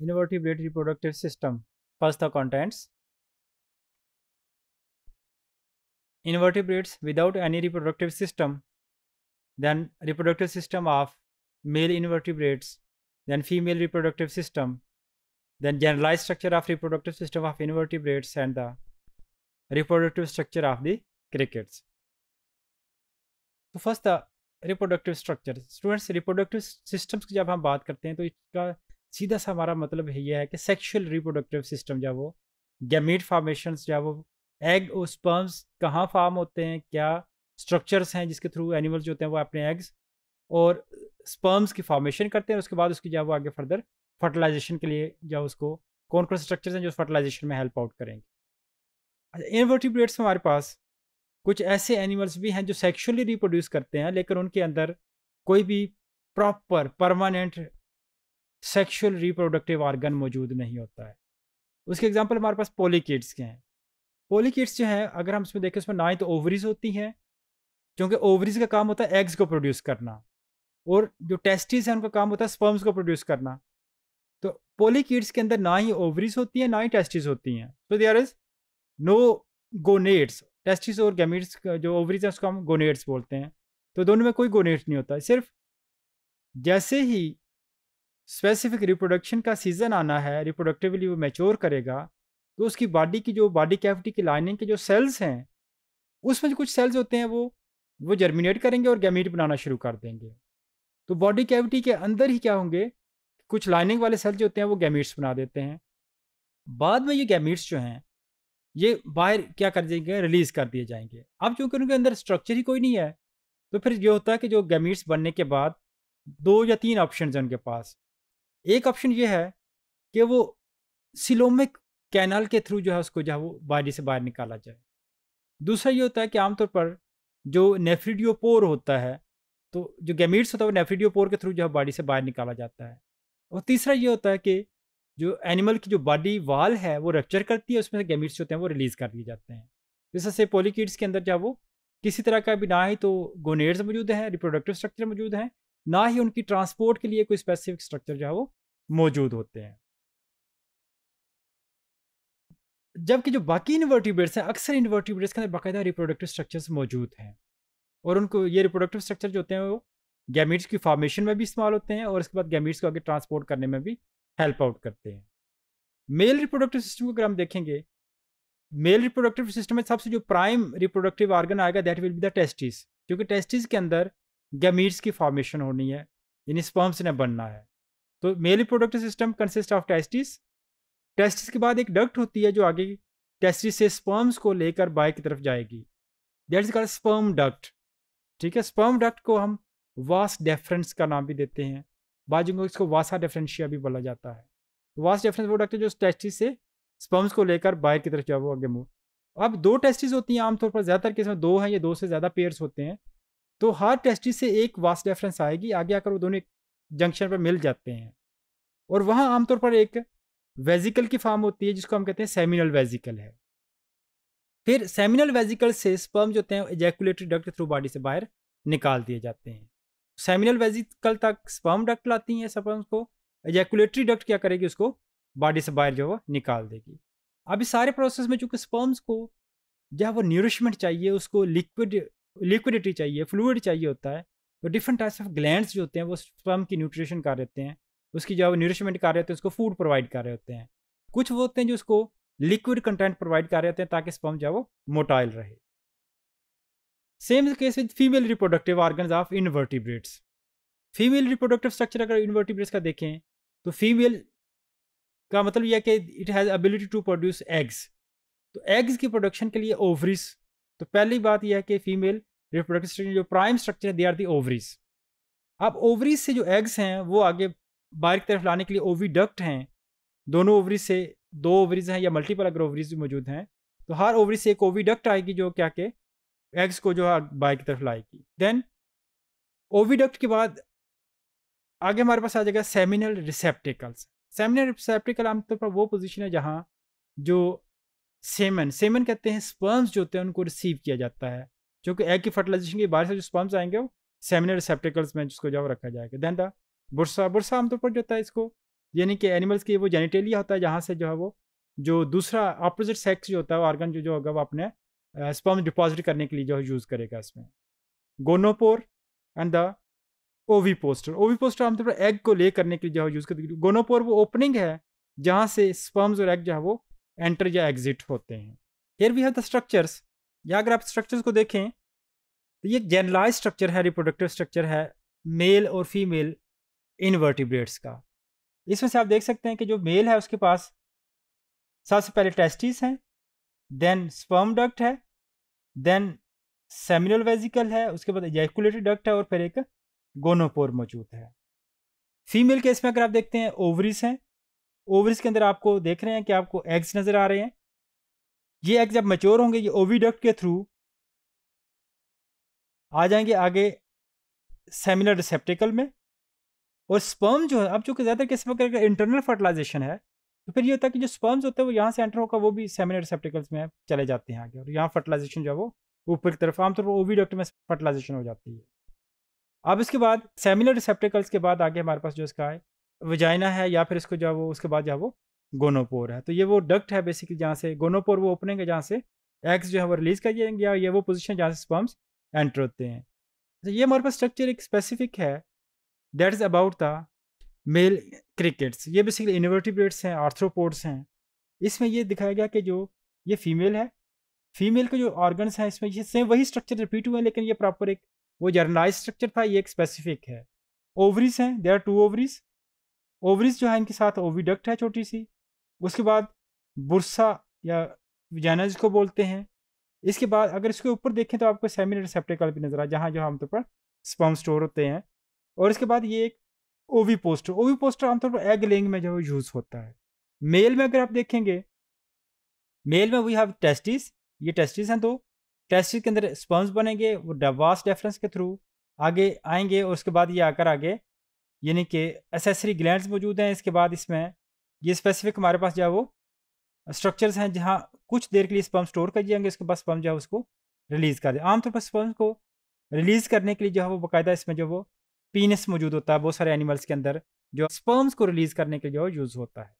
innovative date reproductive system. First, the contents. Invertebrates without any reproductive system, then reproductive system of male invertebrates, then female reproductive system, then generalized structure of reproductive system of invertebrates and the reproductive structure of the crickets. So first the reproductive structure. Students reproductive systems की जब हम बात करते हैं तो इसका सीधा सा हमारा मतलब है है कि सेक्शुअल रिप्रोडक्टिव सिस्टम जो वो गैमीट फार्मेशन जो वो एग और स्पर्म्स कहाँ फार्म होते हैं क्या स्ट्रक्चर्स हैं जिसके थ्रू एनिमल्स जो होते हैं वो अपने एग्स और स्पर्म्स की फॉर्मेशन करते हैं उसके बाद उसकी जो वो आगे फर्दर फर्टिलाइजेशन के लिए जो उसको कौन कौन से स्ट्रक्चर्स हैं जो फर्टिलाइजेशन में हेल्प आउट करेंगे अच्छा इनवर्टिब्रेट्स में हमारे पास कुछ ऐसे एनिमल्स भी हैं जो सेक्शुअली रिप्रोड्यूस करते हैं लेकिन उनके अंदर कोई भी proper permanent sexual reproductive organ मौजूद नहीं होता है उसके एग्जाम्पल हमारे पास पोलिकिड्स के हैं पोलिकिड्स जो हैं अगर हम इसमें देखें उसमें ना ही तो ओवरीज होती हैं क्योंकि ओवरीज का काम होता है एग्स को प्रोड्यूस करना और जो टेस्टिस हैं उनका काम होता है स्पर्म्स को प्रोड्यूस करना तो पोलिकिड्स के अंदर ना ही ओवरीज होती हैं ना ही टेस्टिस होती हैं so there is no gonads testis और गैमिट्स जो ओवरीज हैं उसको हम गोनेट्स बोलते हैं तो दोनों में कोई गोनेट्स नहीं होता सिर्फ जैसे ही स्पेसिफिक रिप्रोडक्शन का सीज़न आना है रिप्रोडक्टिवली वो मैच्योर करेगा तो उसकी बॉडी की जो बॉडी कैविटी की लाइनिंग के जो सेल्स हैं उसमें जो कुछ सेल्स होते हैं वो वो जर्मिनेट करेंगे और गैमीट बनाना शुरू कर देंगे तो बॉडी कैविटी के अंदर ही क्या होंगे कुछ लाइनिंग वाले सेल्स जो होते हैं वो गैमीट्स बना देते हैं बाद में ये गैमीट्स जो हैं ये बाहर क्या कर देंगे रिलीज़ कर दिए जाएंगे अब चूँकि उनके अंदर स्ट्रक्चर ही कोई नहीं है तो फिर ये होता है कि जो गैमीट्स बनने के बाद दो या तीन ऑप्शन हैं उनके पास एक ऑप्शन ये है कि वो सिलोमिक कैनाल के थ्रू जो है उसको जो है वो बॉडी से बाहर निकाला जाए दूसरा ये होता है कि आमतौर पर जो नेफ्रिडियोपोर होता है तो जो गैमिट्स होता है वो नेफ्रिडियोपोर के थ्रू जो है बॉडी से बाहर निकाला जाता है और तीसरा ये होता है कि जो एनिमल की जो बॉडी वाल है वो रक्चर करती है उसमें से गैमिट्स होते हैं वो रिलीज़ कर दिए जाते हैं जैसे से पोलिकिड्स के अंदर जो है वो किसी तरह का भी ना ही तो गोनेड्स मौजूद हैं रिप्रोडक्टिव स्ट्रक्चर मौजूद हैं ना ही उनकी ट्रांसपोर्ट के लिए कोई स्पेसिफिक स्ट्रक्चर जो है वो मौजूद होते हैं जबकि जो बाकी इन्वर्टिब्रेट्स हैं अक्सर इन्वर्टिब्रेट्स के अंदर बाकायदा रिप्रोडक्टिव स्ट्रक्चर्स मौजूद हैं और उनको ये रिप्रोडक्टिव स्ट्रक्चर जो होते हैं वो गैमिट्स की फॉर्मेशन में भी इस्तेमाल होते हैं और इसके बाद गैमिट्स को आगे ट्रांसपोर्ट करने में भी हेल्प आउट करते हैं मेल रिप्रोडक्टिव सिस्टम को अगर हम देखेंगे मेल रिप्रोडक्टिव सिस्टम में सबसे जो प्राइम रिप्रोडक्टिव ऑर्गन आएगा that will be the testis क्योंकि टेस्टिस के अंदर गैमीट्स की फॉर्मेशन होनी है यानी स्पर्म्स ने बनना है तो male reproductive system consist of testis testis के बाद एक डक्ट होती है जो आगे टेस्टिस से स्पर्म्स को लेकर बाय की तरफ जाएगी that is called sperm duct ठीक है स्पर्म डक्ट को हम वास डेफरेंस का नाम भी देते हैं बाजू में इसको वासा डेफरेंशिया भी बोला जाता है तो वास डेफरेंस वो डक्ट है जो टेस्टिस से स्पर्म्स को लेकर बाय की तरफ जाए वो आगे मूव अब दो टेस्टिस होती हैं आमतौर पर ज़्यादातर केस में दो हैं या दो से ज़्यादा पेयर्स होते हैं तो हार्ट टेस्टिस से एक वास डेफरेंस आएगी आगे आकर वो दोनों जंक्शन पर मिल जाते हैं और वहाँ आमतौर पर एक वेजिकल की फॉर्म होती है जिसको हम कहते हैं सेमिनल वेजिकल है फिर सेमिनल वेजिकल से स्पर्म जो होते हैं एजैकुलेटरी डक्ट थ्रू बॉडी से बाहर निकाल दिए जाते हैं सेमिनल वेजिकल तक स्पर्म डक्ट लाती हैं स्पर्म को एजैकुलेटरी डक्ट क्या करेगी उसको बॉडी से बाहर जो है निकाल देगी अब इस सारे प्रोसेस में चूंकि स्पर्म्स को जहाँ वो न्यूरिशमेंट चाहिए उसको लिक्विड लिक्विडिटी चाहिए फ्लूड चाहिए होता है तो डिफरेंट टाइप्स ऑफ ग्लैंड जो होते हैं वो स्पर्म की न्यूट्रिशन कर रहते हैं उसकी जो न्यूट्रिशमेंट कर रहे होते हैं उसको फूड प्रोवाइड कर रहे होते हैं कुछ वो होते हैं जो उसको लिक्विड कंटेंट प्रोवाइड कर रहे होते हैं ताकि स्पर्म जो वो मोटाइल रहे same case with female reproductive organs of invertebrates female reproductive structure अगर इनवर्टिब्रेट्स का देखें तो फीमेल का मतलब यह कि it has ability to produce eggs तो एग्स की प्रोडक्शन के लिए ओवरीज तो पहली बात यह है कि फीमेल रिप्रोडक्टिव स्ट्रक्चर जो प्राइम स्ट्रक्चर है दे आर दी ओवरीज अब ओवरीज से जो एग्स हैं वो आगे बाहर की तरफ लाने के लिए ओवी डक्ट हैं दोनों ओवरीज से दो ओवरीज हैं या मल्टीपल अगर ओवरीज भी मौजूद हैं तो हर ओवरीज से एक ओवी डक्ट आएगी जो क्या के एग्स को जो है बाहर की तरफ लाएगी देन ओवी डक्ट के बाद आगे हमारे पास आ जाएगा सेमिनल रिसेप्टिकल्स सेमिनल रिसेप्टिकल आमतौर पर वो पोजीशन है जहाँ जो सेमन सेमन कहते हैं स्पर्म्स जो होते हैं उनको रिसीव किया जाता है क्योंकि एग की फर्टिलाइजेशन के बाहर से जो स्पर्म्स आएंगे वो सेमिनर रिसेप्टिकल्स में जिसको जो रखा जाएगा दैन द बुरसा बुरसा आमतौर पर जो होता है इसको यानी कि एनिमल्स की वो जेनिटेलिया होता है जहाँ से जो है वो जो दूसरा अपोजिट सेक्स जो होता है वो ऑर्गन जो जो होगा वो अपने स्पर्म डिपॉजिट करने के लिए जो है यूज़ करेगा इसमें gonopore and the ovipositor ovipositor आमतौर पर एग को ले करने के लिए जो है यूज़ करते गोनोपोर वो ओपनिंग है जहाँ से स्पर्म्स और एग जो है वो एंटर या एग्जिट होते हैं here we have the structures या अगर आप स्ट्रक्चर्स को देखें तो ये जनरलाइज स्ट्रक्चर है रिप्रोडक्टिव स्ट्रक्चर है मेल और फीमेल इनवर्टिब्रेट्स का इसमें से आप देख सकते हैं कि जो मेल है उसके पास सबसे पहले टेस्टिस हैं देन स्पर्म डक्ट है देन सेमिनल वेजिकल है उसके बाद एजैकुलेटरी डक्ट है और फिर एक गोनोपोर मौजूद है फीमेल केस में अगर आप देखते हैं ओवरीज हैं ओवरीज के अंदर आपको देख रहे हैं कि आपको एग्स नज़र आ रहे हैं ये एग जब मेच्योर होंगे ये ओवीडक्ट के थ्रू आ जाएंगे आगे सेमिनर रिसेप्टिकल में और स्पर्म जो है अब चूंकि ज़्यादा किस्म का इंटरनल फर्टिलाइजेशन है तो फिर ये होता है कि जो स्पर्म्स होते हैं वो यहाँ से एंटर होकर वो भी सेमिनर रिसेप्टिकल्स में चले जाते हैं आगे और यहाँ फर्टिलाइजेशन जो है वो ऊपर की तरफ आमतौर पर ओवीडक्ट में फर्टिलाइजेशन हो जाती है अब इसके बाद सेमिनर रिसेप्टिकल्स के बाद आगे हमारे पास जो इसका है वजाइना है या फिर इसको जो है वो उसके बाद जो है वो गोनोपोर है तो ये वो डक्ट है बेसिकली जहाँ से गोनोपोर वो ओपनिंग है जहाँ से एग्स जो है वो रिलीज कर या ये वो पोजिशन जहाँ से स्पर्म्स एंटर होते हैं तो ये हमारे पास स्ट्रक्चर एक स्पेसिफिक है that is about the male crickets ये बेसिकली इनवर्टिब्रेट्स हैं आर्थ्रोपोड्स हैं इसमें ये दिखाया गया कि जो ये फीमेल है फीमेल के जो ऑर्गन्स हैं इसमें ये सेम वही स्ट्रक्चर रिपीट हुए हैं लेकिन ये प्रॉपर एक वो जर्नलाइज स्ट्रक्चर था ये एक स्पेसिफिक है ओवरीज हैं there are two ovaries ovaries जो है इनके साथ ओवीडक्ट है छोटी सी उसके बाद बुरसा या विजाना जिसको बोलते हैं इसके बाद अगर इसके ऊपर देखें तो आपको सेमिन रिसेप्टिकल भी नजर आए जहाँ जो आमतौर पर स्पम स्टोर होते हैं और इसके बाद ये एक ओवी पोस्टर ओवी पोस्टर आमतौर पर एग लेंग में जो यूज़ होता है मेल में अगर आप देखेंगे मेल में वी हैव टेस्टिस ये टेस्टिस हैं दो टेस्टिस के अंदर स्पम्स बनेंगे वो डवास डेफरेंस के थ्रू आगे आएंगे और उसके बाद ये आकर आगे यानी कि एसेसरी ग्लैंड मौजूद हैं इसके बाद इसमें ये स्पेसिफिक हमारे पास जो है वो स्ट्रक्चर्स हैं जहाँ कुछ देर के लिए स्पम्प स्टोर कर जाएंगे उसके बाद स्पम जो है उसको रिलीज़ कर दें आमतौर पर स्पम्प को रिलीज़ करने के लिए जो है वो बाकायदा इसमें जो वो पीनस मौजूद होता है बहुत सारे एनिमल्स के अंदर जो स्पर्म्स को रिलीज़ करने के लिए जो यूज़ होता है